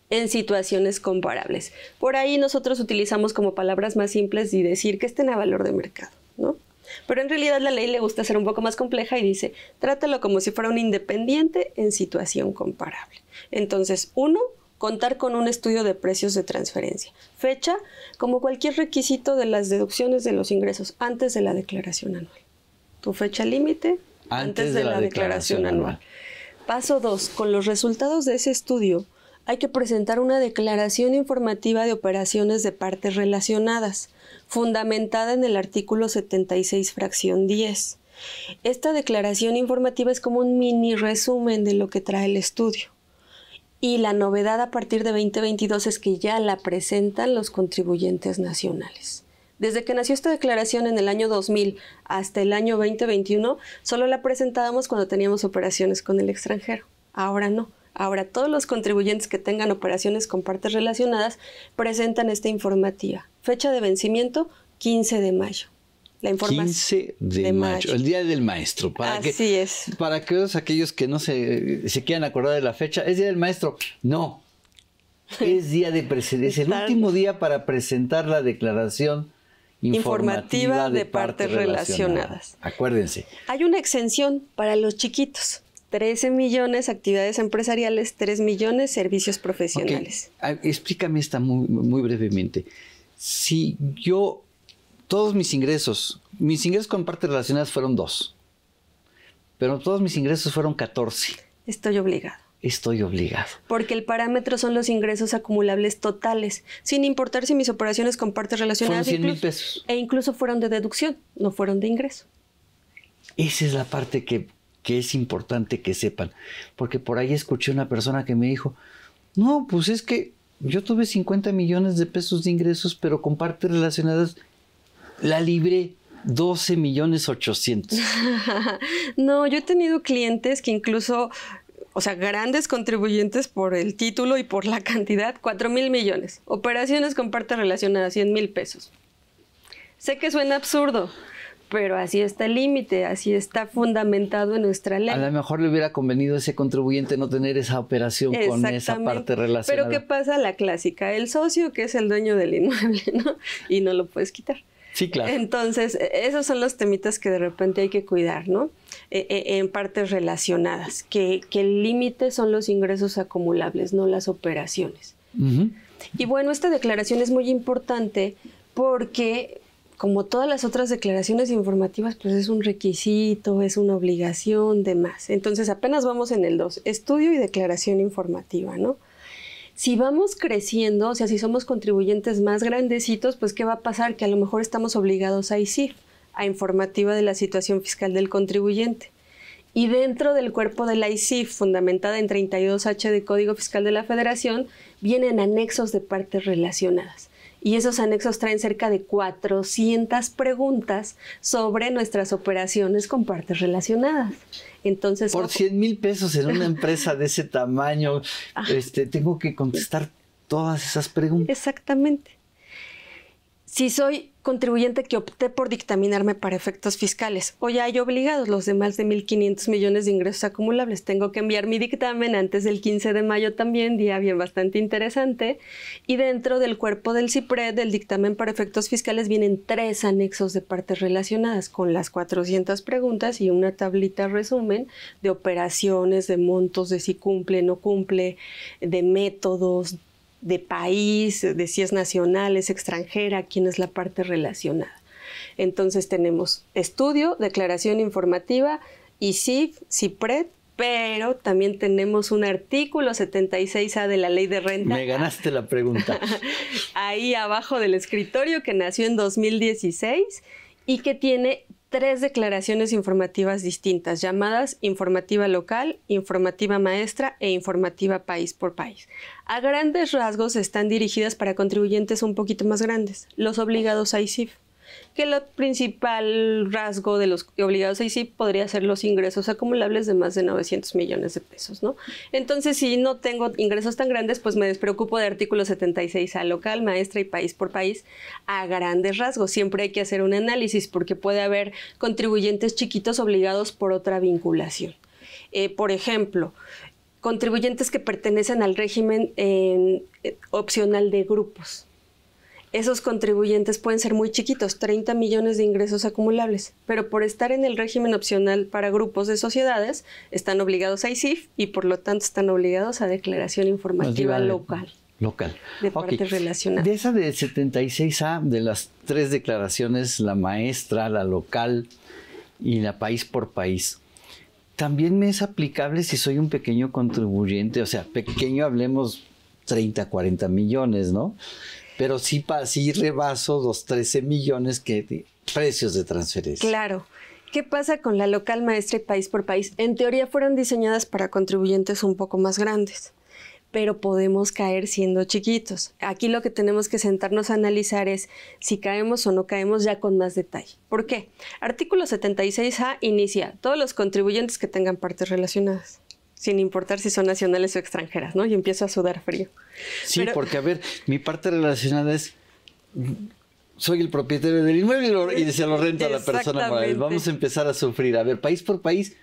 en situaciones comparables. Por ahí nosotros utilizamos como palabras más simples y decir que estén a valor de mercado. Pero en realidad la ley le gusta ser un poco más compleja y dice, trátalo como si fuera un independiente en situación comparable. Entonces, uno, contar con un estudio de precios de transferencia. Fecha, como cualquier requisito de las deducciones de los ingresos antes de la declaración anual. Tu fecha límite antes, de, la, declaración, anual. Paso dos, Con los resultados de ese estudio, hay que presentar una declaración informativa de operaciones de partes relacionadas fundamentada en el artículo 76, fracción 10. Esta declaración informativa es como un mini resumen de lo que trae el estudio. Y la novedad a partir de 2022 es que ya la presentan los contribuyentes nacionales. Desde que nació esta declaración en el año 2000 hasta el año 2021, solo la presentábamos cuando teníamos operaciones con el extranjero. Ahora no. Ahora, todos los contribuyentes que tengan operaciones con partes relacionadas presentan esta informativa. Fecha de vencimiento, 15 de mayo. La 15 de, mayo, el Día del Maestro. Para Así es. Para que todos aquellos que no se, se quieran acordar de la fecha, es Día del Maestro. No, es día de es el último día para presentar la declaración informativa, de, partes relacionadas. Acuérdense. Hay una exención para los chiquitos. 13 millones actividades empresariales, 3 millones servicios profesionales. Explícame esta muy, muy brevemente. Si yo, todos mis ingresos, mis ingresos con partes relacionadas fueron 2, pero todos mis ingresos fueron 14. Estoy obligado. Estoy obligado. Porque el parámetro son los ingresos acumulables totales, sin importar si mis operaciones con partes relacionadas. Fueron 100 mil pesos. E incluso fueron de deducción, no fueron de ingreso. Esa es la parte que, que es importante que sepan. Porque por ahí escuché una persona que me dijo, no, pues es que yo tuve 50 millones de pesos de ingresos, pero con partes relacionadas la libré. 12 millones 800. <laughs> no, yo he tenido clientes que incluso, o sea, grandes contribuyentes por el título y por la <laughs> cantidad, 4 mil millones. Operaciones con partes relacionadas, 100 mil pesos. Sé que suena absurdo, pero así está el límite, así está fundamentado en nuestra ley. A lo mejor le hubiera convenido a ese contribuyente no tener esa operación con esa parte relacionada. Pero ¿qué pasa? La clásica, el socio que es el dueño del inmueble, <laughs> ¿no? Y no lo puedes quitar. Sí, claro. Entonces, e, esos son los temitas que de repente hay que cuidar, ¿no? E, e, en partes relacionadas, que, el límite son los ingresos acumulables, no las operaciones. Y bueno, esta declaración es muy importante porque como todas las otras declaraciones informativas, pues es un requisito, es una obligación, demás. Entonces apenas vamos en el 2, estudio y declaración informativa, ¿no? Si vamos creciendo, o sea, si somos contribuyentes más grandecitos, pues ¿qué va a pasar? Que a lo mejor estamos obligados a ICIF, a informativa de la situación fiscal del contribuyente. Y dentro del cuerpo de la ICIF, fundamentada en 32H de Código Fiscal de la Federación, vienen anexos de partes relacionadas y esos anexos traen cerca de 400 preguntas sobre nuestras operaciones con partes relacionadas. Entonces, por 100 mil pesos en una <laughs> empresa de ese tamaño, ah. este, tengo que contestar todas esas preguntas. Exactamente. Si soy contribuyente que opté por dictaminarme para efectos fiscales. Hoy hay obligados los de de 1.500 millones de ingresos acumulables. Tengo que enviar mi dictamen antes del 15 de mayo también, día bien bastante interesante. Y dentro del cuerpo del CIPRED, del dictamen para efectos fiscales, vienen tres anexos de partes relacionadas con las 400 preguntas y una tablita resumen de operaciones, de montos, de si cumple, no cumple, de métodos, de país, de si es nacional, es extranjera, quién es la parte relacionada. Entonces tenemos estudio, declaración informativa, ICIF, CIPRED, pero también tenemos un artículo 76A de la ley de renta. Me ganaste la pregunta. <laughs> Ahí abajo del escritorio que nació en 2016 y que tiene tres declaraciones informativas distintas, llamadas informativa local, informativa maestra e informativa país por país. A grandes rasgos están dirigidas para contribuyentes un poquito más grandes, los obligados a ISIF que el principal rasgo de los obligados ahí sí podría ser los ingresos acumulables de más de 900 millones de pesos, ¿no? Entonces, si no tengo ingresos tan grandes, pues me despreocupo de artículo 76 a local, maestra y país por país a grandes rasgos. Siempre hay que hacer un análisis porque puede haber contribuyentes chiquitos obligados por otra vinculación. Eh, por ejemplo, contribuyentes que pertenecen al régimen eh, opcional de grupos esos contribuyentes pueden ser muy chiquitos, 30 millones de ingresos acumulables, pero por estar en el régimen opcional para grupos de sociedades, están obligados a ISIF y por lo tanto están obligados a declaración informativa local. Local. De parte relacionada. De esa de 76A, de las tres declaraciones, la maestra, la local y la país por país, también me es aplicable si soy un pequeño contribuyente, o sea, pequeño hablemos 30, 40 millones, ¿no? pero sí, sí rebaso los 13 millones que de precios de transferencia. Claro. ¿Qué pasa con la local maestra y país por país? En teoría fueron diseñadas para contribuyentes un poco más grandes, pero podemos caer siendo chiquitos. Aquí lo que tenemos que sentarnos a analizar es si caemos o no caemos ya con más detalle. ¿Por qué? Artículo 76A inicia todos los contribuyentes que tengan partes relacionadas sin importar si son nacionales o extranjeras, ¿no? Y empiezo a sudar frío. Sí, porque a ver, mi parte relacionada es soy el propietario del inmueble y se lo renta a la persona moral. Vamos a empezar a sufrir. A ver, país por país,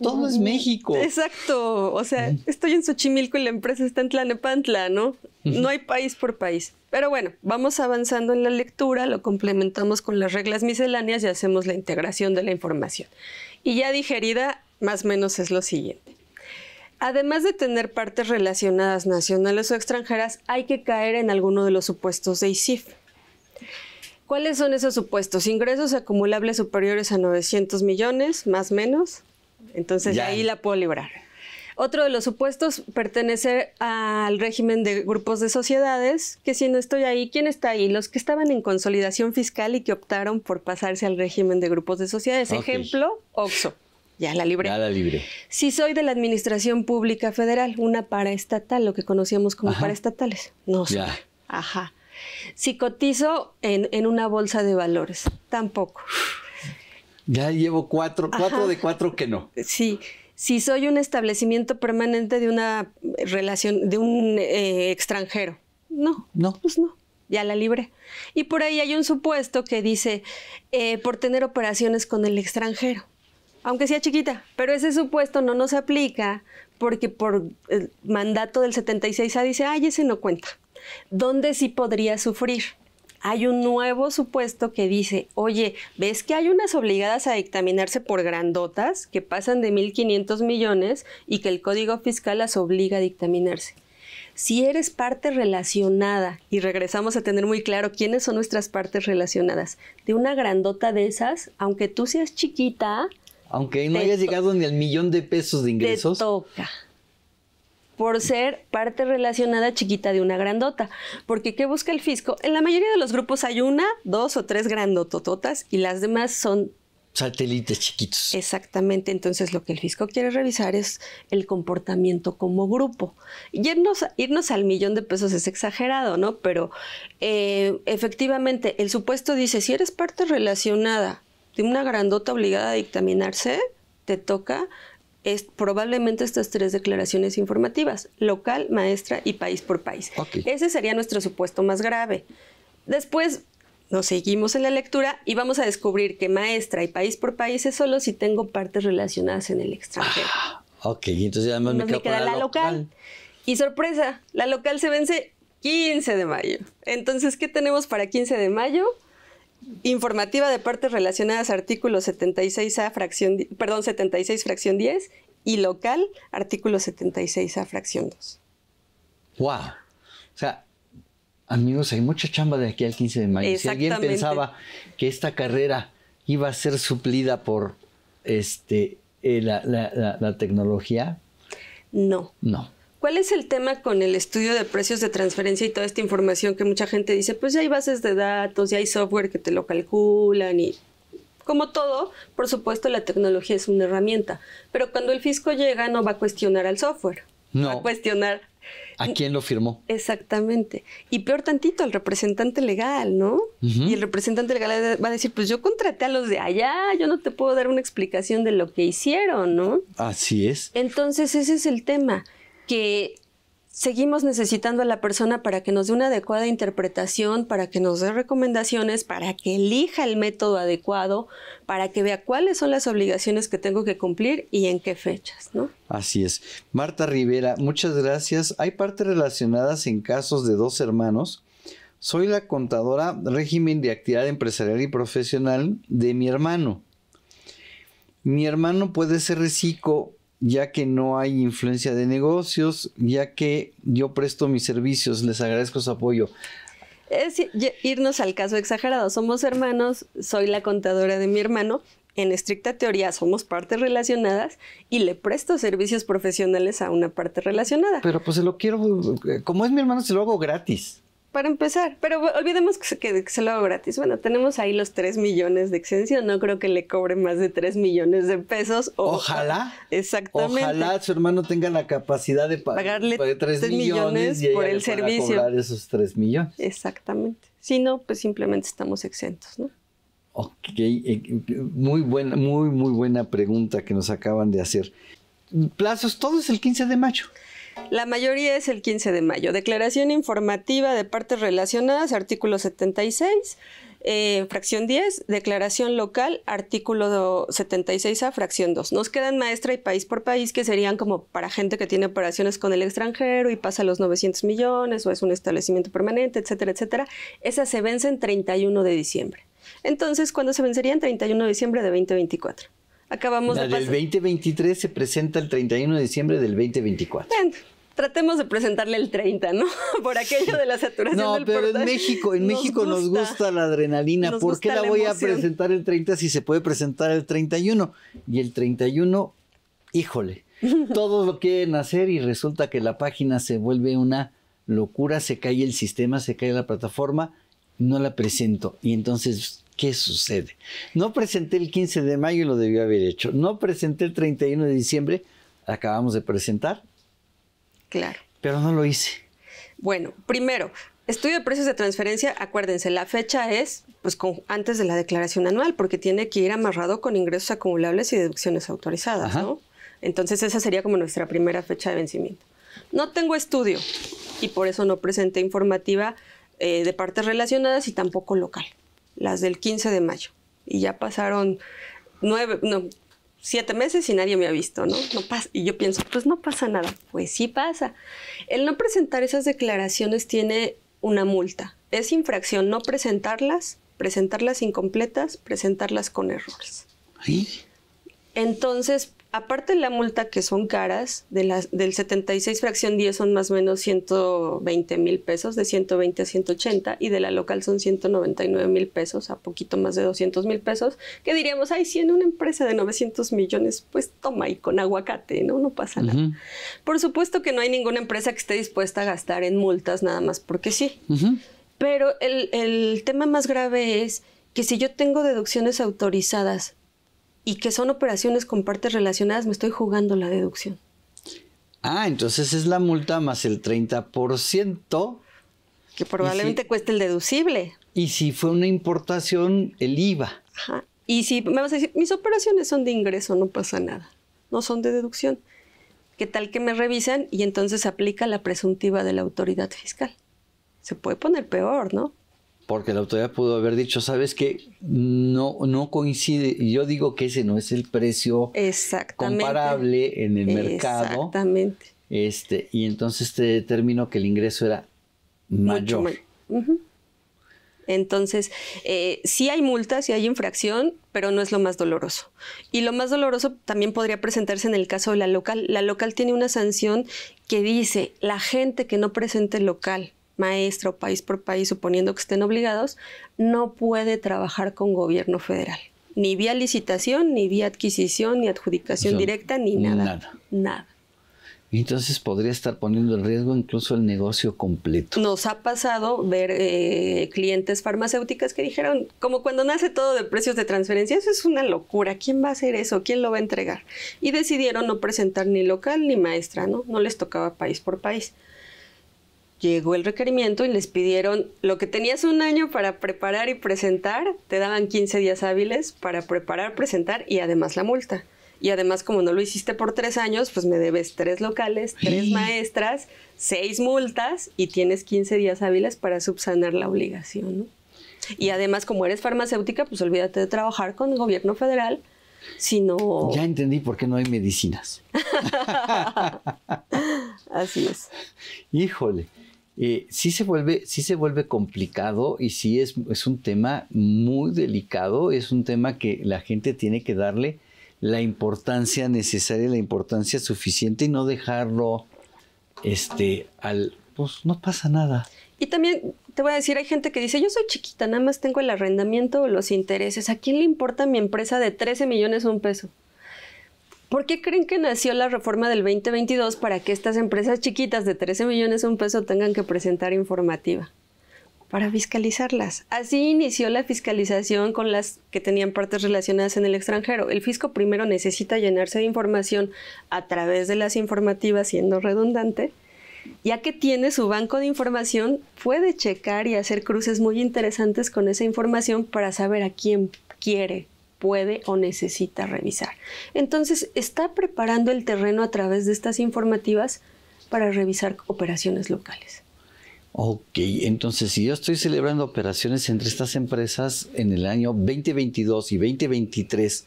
todo es México. Exacto. O sea, estoy en Xochimilco y la empresa está en Tlanepantla, ¿no? No hay país por país. Pero bueno, vamos avanzando en la lectura, lo complementamos con las reglas misceláneas y hacemos la integración de la información. Y ya digerida, más o menos es lo siguiente. Además de tener partes relacionadas nacionales o extranjeras, hay que caer en alguno de los supuestos de ICIF. ¿Cuáles son esos supuestos? Ingresos acumulables superiores a 900 millones, más o menos. Entonces ahí la puedo librar. Otro de los supuestos, pertenecer al régimen de grupos de sociedades, que si no estoy ahí, ¿quién está ahí? Los que estaban en consolidación fiscal y que optaron por pasarse al régimen de grupos de sociedades. Ejemplo, OXO ya la libre. Ya la libre. Si soy de la Administración Pública Federal, una paraestatal, lo que conocíamos como paraestatales. No Ajá. Si cotizo en, una bolsa de valores, tampoco. Ya llevo cuatro, cuatro de cuatro que no. Sí. Si soy un establecimiento permanente de una relación, de un eh, extranjero. No. No. Pues no ya la libre. Y por ahí hay un supuesto que dice, eh, por tener operaciones con el extranjero aunque sea chiquita, pero ese supuesto no nos aplica porque por el mandato del 76A dice, ay, ese no cuenta. ¿Dónde sí podría sufrir? Hay un nuevo supuesto que dice, oye, ¿ves que hay unas obligadas a dictaminarse por grandotas que pasan de 1.500 millones y que el Código Fiscal las obliga a dictaminarse? si eres parte relacionada, y regresamos a tener muy claro quiénes son nuestras partes relacionadas, de una grandota de esas, aunque tú seas chiquita, aunque no hayas llegado ni al millón de pesos de ingresos. Te toca. Por ser parte relacionada chiquita de una grandota. Porque ¿qué busca el fisco? En la mayoría de los grupos hay una, dos o tres grandotototas y las demás son satélites chiquitos. Exactamente, entonces lo que el fisco quiere revisar es el comportamiento como grupo. Y irnos, irnos al millón de pesos es exagerado, ¿no? Pero eh, efectivamente, el supuesto dice, si eres parte relacionada de una grandota obligada a dictaminarse, te toca es, probablemente estas tres declaraciones informativas, local, maestra y país por país. Ese sería nuestro supuesto más grave. Después nos seguimos en la lectura y vamos a descubrir que maestra y país por país es solo si tengo partes relacionadas en el extranjero. Ah, ok, entonces además me, queda la local. local. Y sorpresa, la local se vence 15 de mayo. Entonces, ¿qué tenemos para 15 de mayo? informativa de partes relacionadas, artículo 76A, fracción, perdón, 76, fracción 10, y local, artículo 76A, fracción 2. ¡Wow! O sea, amigos, hay mucha chamba de aquí al 15 de mayo. Si alguien pensaba que esta carrera iba a ser suplida por este, eh, la, la, la, la tecnología. No. No. ¿Cuál es el tema con el estudio de precios de transferencia y toda esta información que mucha gente dice, pues ya hay bases de datos, ya hay software que te lo calculan y como todo, por supuesto la tecnología es una herramienta, pero cuando el fisco llega no va a cuestionar al software, no. va a cuestionar ¿A quién lo firmó? Exactamente. Y peor tantito, al representante legal, ¿no? Y el representante legal va a decir, pues yo contraté a los de allá, yo no te puedo dar una explicación de lo que hicieron, ¿no? Así es. Entonces ese es el tema que seguimos necesitando a la persona para que nos dé una adecuada interpretación, para que nos dé recomendaciones, para que elija el método adecuado, para que vea cuáles son las obligaciones que tengo que cumplir y en qué fechas, ¿no? Así es. Marta Rivera, muchas gracias. Hay partes relacionadas en casos de dos hermanos. Soy la contadora régimen de actividad empresarial y profesional de mi hermano. Mi hermano puede ser reciclo ya que no hay influencia de negocios, ya que yo presto mis servicios, les agradezco su apoyo. Es irnos al caso exagerado, somos hermanos, soy la contadora de mi hermano, en estricta teoría somos partes relacionadas y le presto servicios profesionales a una parte relacionada. Pero pues se lo quiero, eh, como es mi hermano, se lo hago gratis para empezar, pero olvidemos que se, que se lo hago gratis. Bueno, tenemos ahí los 3 millones de exención. No creo que le cobre más de 3 millones de pesos. ojalá. Exactamente. Ojalá su hermano tenga la capacidad de pagarle 3, millones, por el servicio. Cobrar esos 3 millones. Exactamente. Si no, pues simplemente estamos exentos, ¿no? Ok, eh, muy buena, muy, muy buena pregunta que nos acaban de hacer. Plazos, todo es el 15 de mayo. La mayoría es el 15 de mayo. Declaración informativa de partes relacionadas, artículo 76. Eh, fracción 10, declaración local, artículo 76A, fracción 2. Nos quedan maestra y país por país, que serían como para gente que tiene operaciones con el extranjero y pasa los 900 millones o es un establecimiento permanente, etcétera, etcétera. Esas se vencen 31 de diciembre. Entonces, ¿cuándo se vencerían? 31 de diciembre de 2024. Acabamos La del 2023 se presenta el 31 de diciembre del 2024 tratemos de presentarle el 30, ¿no? <laughs> Por aquello de la saturación no, pero en México, en México nos gusta la adrenalina. ¿Por qué la, voy a presentar el 30 si se puede presentar el 31? Y el 31, híjole, <laughs> todos lo quieren hacer y resulta que la página se vuelve una locura, se cae el sistema, se cae la plataforma, no la presento. Y entonces ¿qué sucede? No presenté el 15 de mayo y lo debió haber hecho. No presenté el 31 de diciembre, acabamos de presentar Claro. Pero no lo hice. Bueno, primero, estudio de precios de transferencia, acuérdense, la fecha es pues, antes de la declaración anual, porque tiene que ir amarrado con ingresos acumulables y deducciones autorizadas, ¿no? Entonces esa sería como nuestra primera fecha de vencimiento. No tengo estudio y por eso no presenté informativa eh, de partes relacionadas y tampoco local, las del 15 de mayo. Y ya pasaron nueve, no, siete meses y nadie me ha visto, ¿no? no pasa. Y yo pienso, pues no pasa nada. Pues sí pasa. El no presentar esas declaraciones tiene una multa. Es infracción no presentarlas, presentarlas incompletas, presentarlas con errores. ¿Sí? Entonces, Aparte de la multa que son caras, del 76 fracción 10 son más o menos 120 mil pesos, de 120 a 180, y de la local son 199 mil pesos, a poquito más de 200 mil pesos, que diríamos, ay, si en una empresa de 900 millones, pues toma y con aguacate, ¿no? No pasa nada. Por supuesto que no hay ninguna empresa que esté dispuesta a gastar en multas nada más porque sí. Pero el tema más grave es que si yo tengo deducciones autorizadas y que son operaciones con partes relacionadas, me estoy jugando la deducción. Ah, entonces es la multa más el 30%. Que probablemente cueste el deducible. Y si fue una importación, el IVA. Ajá. Y si me vas a decir, mis operaciones son de ingreso, no pasa nada. No son de deducción. ¿Qué tal que me revisan y entonces aplica la presuntiva de la autoridad fiscal? Se puede poner peor, ¿no? porque la autoridad pudo haber dicho, sabes que no, no coincide, yo digo que ese no es el precio comparable en el mercado. Exactamente. Este, y entonces te determinó que el ingreso era mayor. Entonces, eh, sí hay multas sí hay infracción, pero no es lo más doloroso. Y lo más doloroso también podría presentarse en el caso de la local. La local tiene una sanción que dice, la gente que no presente local maestro, país por país, suponiendo que estén obligados, no puede trabajar con gobierno federal. Ni vía licitación, ni vía adquisición, ni adjudicación directa, ni nada. Nada. Nada. Entonces podría estar poniendo en riesgo incluso el negocio completo. Nos ha pasado ver eh, clientes farmacéuticas que dijeron, como cuando nace todo de precios de transferencia, eso es una locura, ¿quién va a hacer eso? ¿Quién lo va a entregar? Y decidieron no presentar ni local ni maestra, ¿no? No les tocaba país por país llegó el requerimiento y les pidieron lo que tenías un año para preparar y presentar, te daban 15 días hábiles para preparar, presentar y además la multa. Y además, como no lo hiciste por tres años, pues me debes tres locales, tres maestras, seis multas y tienes 15 días hábiles para subsanar la obligación. Y además, como eres farmacéutica, pues olvídate de trabajar con el gobierno federal, sino... Ya entendí por qué no hay medicinas. <laughs> Así es. Híjole eh, sí, se vuelve, sí se vuelve complicado y sí es, un tema muy delicado, es un tema que la gente tiene que darle la importancia necesaria, la importancia suficiente y no dejarlo este, al, pues no pasa nada. Y también te voy a decir, hay gente que dice, yo soy chiquita, nada más tengo el arrendamiento o los intereses, ¿a quién le importa mi empresa de 13 millones un peso? ¿Por qué creen que nació la reforma del 2022 para que estas empresas chiquitas de 13 millones de un peso tengan que presentar informativa? Para fiscalizarlas. Así inició la fiscalización con las que tenían partes relacionadas en el extranjero. El fisco primero necesita llenarse de información a través de las informativas, siendo redundante, ya que tiene su banco de información, puede checar y hacer cruces muy interesantes con esa información para saber a quién quiere puede o necesita revisar. Entonces, está preparando el terreno a través de estas informativas para revisar operaciones locales. Ok, entonces si yo estoy celebrando operaciones entre estas empresas en el año 2022 y 2023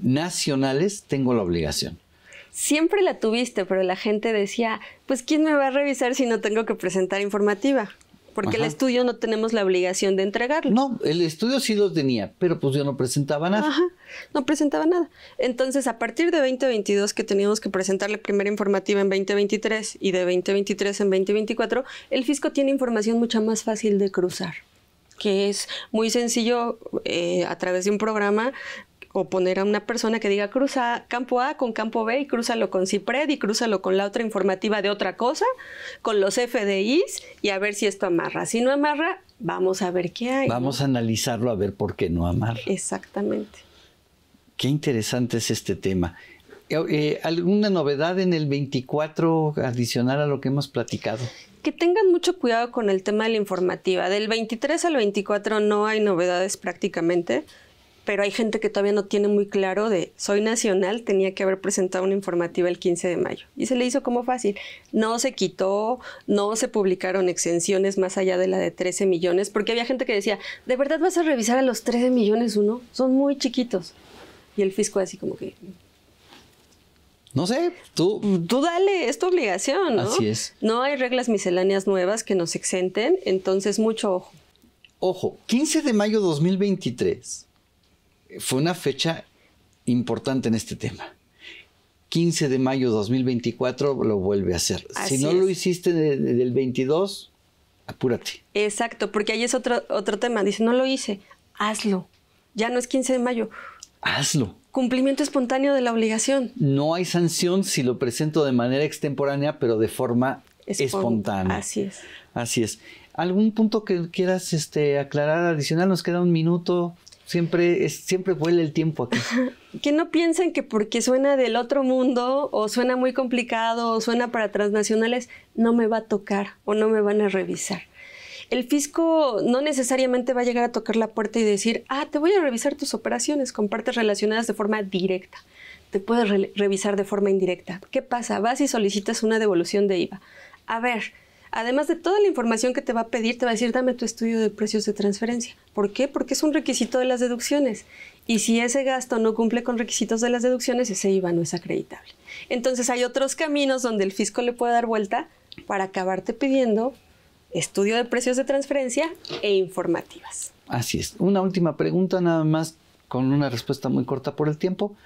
nacionales, tengo la obligación. Siempre la tuviste, pero la gente decía, pues ¿quién me va a revisar si no tengo que presentar informativa? Porque el estudio no tenemos la obligación de entregarlo. No, el estudio sí lo tenía, pero pues yo no presentaba nada. Ajá, no presentaba nada. Entonces, a partir de 2022, que teníamos que presentar la primera informativa en 2023 y de 2023 en 2024, el fisco tiene información mucho más fácil de cruzar que es muy sencillo eh, a través de un programa o poner a una persona que diga cruza campo A con campo B y crúzalo con CIPRED y crúzalo con la otra informativa de otra cosa, con los FDIs y a ver si esto amarra. Si no amarra, vamos a ver qué hay. Vamos a analizarlo a ver por qué no amarra. Exactamente. Qué interesante es este tema. Eh, eh, ¿Alguna novedad en el 24 adicional a lo que hemos platicado? Que tengan mucho cuidado con el tema de la informativa. Del 23 al 24 no hay novedades prácticamente pero hay gente que todavía no tiene muy claro de soy nacional, tenía que haber presentado una informativa el 15 de mayo. Y se le hizo como fácil. No se quitó, no se publicaron exenciones más allá de la de 13 millones, porque había gente que decía, ¿de verdad vas a revisar a los 13 millones uno? Son muy chiquitos. Y el fisco así como que... No sé, tú... Tú dale, es tu obligación, ¿no? Así es. No hay reglas misceláneas nuevas que nos exenten, entonces mucho ojo. Ojo, 15 de mayo 2023 fue una fecha importante en este tema. 15 de mayo 2024 lo vuelve a hacer. si no lo hiciste del el 22, apúrate. Exacto, porque ahí es otro, otro tema. Dice, no lo hice, hazlo. Ya no es 15 de mayo. Hazlo. Cumplimiento espontáneo de la obligación. No hay sanción si lo presento de manera extemporánea, pero de forma espontánea. Así es. Así es. ¿Algún punto que quieras este, aclarar adicional? Nos queda un minuto. Siempre, es, siempre vuela el tiempo aquí. <laughs> que no piensen que porque suena del otro mundo o suena muy complicado o suena para transnacionales, no me va a tocar o no me van a revisar. El fisco no necesariamente va a llegar a tocar la puerta y decir, ah, te voy a revisar tus operaciones con partes relacionadas de forma directa. Te puedes revisar de forma indirecta. ¿Qué pasa? Vas y solicitas una devolución de IVA. A ver, Además de toda la información que te va a pedir, te va a decir, dame tu estudio de precios de transferencia. ¿Por qué? Porque es un requisito de las deducciones. Y si ese gasto no cumple con requisitos de las deducciones, ese IVA no es acreditable. Entonces hay otros caminos donde el fisco le puede dar vuelta para acabarte pidiendo estudio de precios de transferencia e informativas. Así es. Una última pregunta nada más con una respuesta muy corta por el tiempo.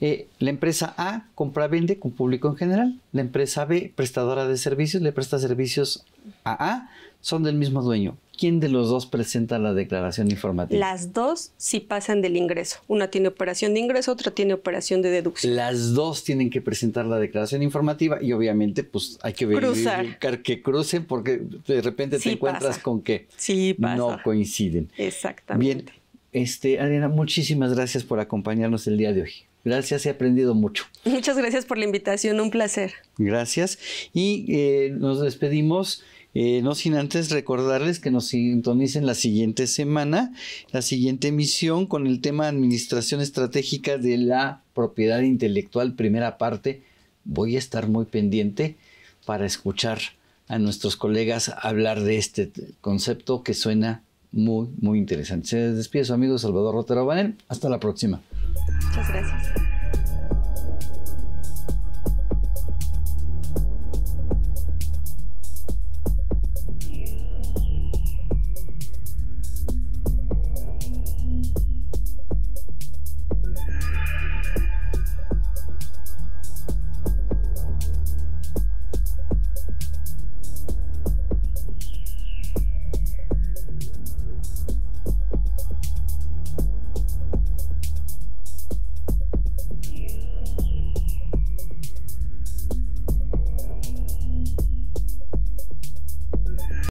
Eh, la empresa A compra-vende con público en general. La empresa B, prestadora de servicios, le presta servicios a A. Son del mismo dueño. ¿Quién de los dos presenta la declaración informativa? Las dos si pasan del ingreso. Una tiene operación de ingreso, otra tiene operación de deducción. Las dos tienen que presentar la declaración informativa y obviamente pues hay que ver que crucen porque de repente te encuentras con que no coinciden. Exactamente. Bien, este, Adriana, muchísimas gracias por acompañarnos el día de hoy. Gracias, he aprendido mucho. Muchas gracias por la invitación, un placer. Gracias. Y eh, nos despedimos. Eh, no sin antes recordarles que nos sintonicen la siguiente semana, la siguiente emisión con el tema Administración Estratégica de la Propiedad Intelectual, primera parte. Voy a estar muy pendiente para escuchar a nuestros colegas hablar de este concepto que suena muy, muy interesante. Se despide su amigo Salvador Rotero Banel. Hasta la próxima. Muchas gracias.